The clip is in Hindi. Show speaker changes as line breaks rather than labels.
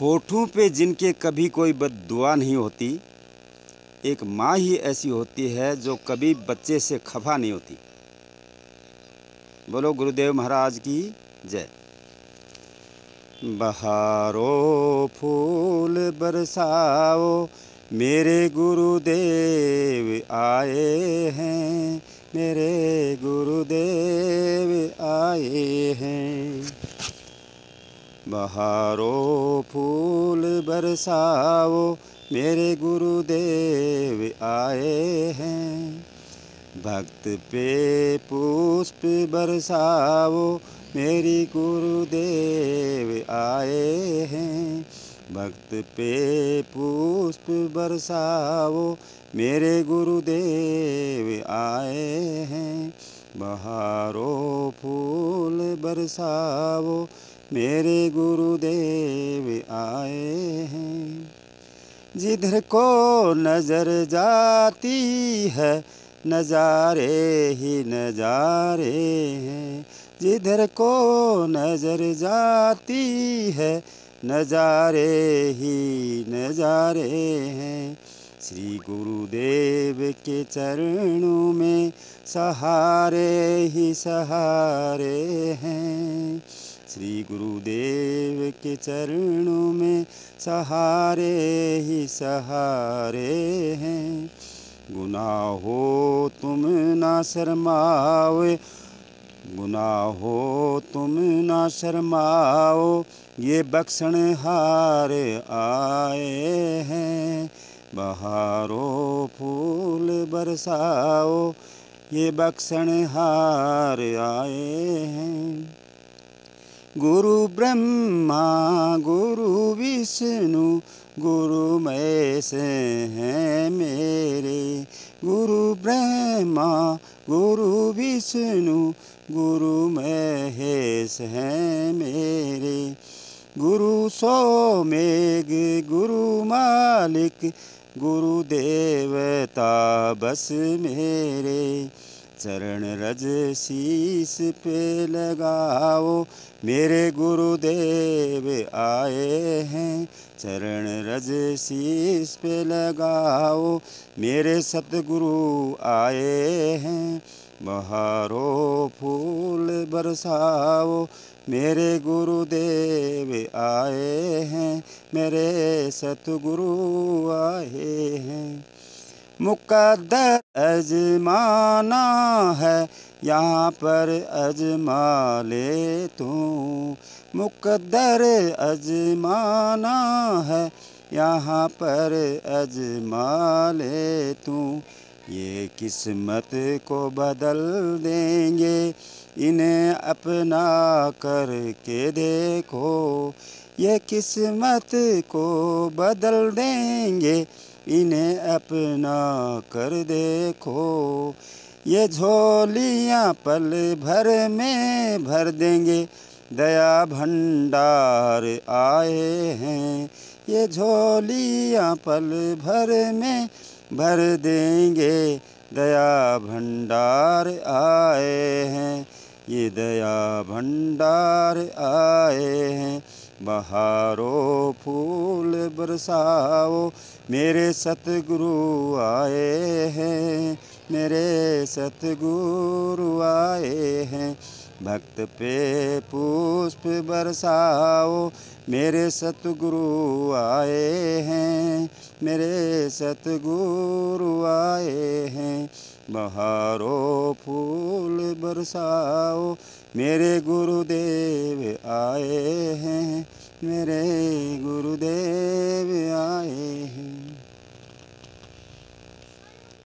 होठों पे जिनके कभी कोई दुआ नहीं होती एक माँ ही ऐसी होती है जो कभी बच्चे से खफा नहीं होती बोलो गुरुदेव महाराज की जय बहारो फूल बरसाओ मेरे गुरुदेव आए हैं मेरे गुरुदेव आए हैं बहारो फूल बरसाओ मेरे गुरुदेव आए हैं भक्त पे पुष्प बरसाओ मेरी गुरुदेव आए हैं भक्त पे पुष्प बरसाओ मेरे गुरुदेव आए हैं बहारो फूल बरसाओ मेरे गुरुदेव आए हैं जिधर को नज़र जाती है नज़ारे ही नज़ारे हैं जिधर को नज़र जाती है नज़ारे ही नज़ारे हैं श्री गुरुदेव के चरणों में सहारे ही सहारे हैं श्री गुरुदेव के चरणों में सहारे ही सहारे हैं गुना हो तुम ना शर्माओ गुना हो तुम ना शर्माओ ये बख्शण हार आए हैं बहारो फूल बरसाओ ये बक्षण हार आए हैं गुरु ब्रह्मा गुरु विष्णु गुरु महेश हैं मेरे गुरु ब्रह्मा गुरु विष्णु गुरु महेश हैं मेरे गुरु सो मेघ गुरु मालिक गुरु देवता बस मेरे चरण रज शीस पे लगाओ मेरे गुरुदेव आए हैं चरण रज शीस पे लगाओ मेरे सतगुरु आए हैं बहारो फूल बरसाओ मेरे गुरुदेव आए हैं मेरे सतगुरु आए हैं मुकद्दर अजमाना है यहाँ पर अजमा ले तू मुकद्दर अजमाना है यहाँ पर अजमा ले तू ये किस्मत को बदल देंगे इन्हें अपना कर के देखो ये किस्मत को बदल देंगे इन्हें अपना कर देखो ये झोलियाँ पल भर में भर देंगे दया भंडार आए हैं ये झोलियाँ पल भर में भर देंगे दया भंडार आए हैं ये दया भंडार आए हैं बहारो फूल बरसाओ मेरे सतगुरु आए हैं मेरे सतगुरु आए हैं भक्त पे पुष्प बरसाओ मेरे सतगुरु आए हैं मेरे सतगुरु आए हैं बहारो फूल बरसाओ मेरे गुरुदेव आए हैं मेरे गुरुदेव आए हैं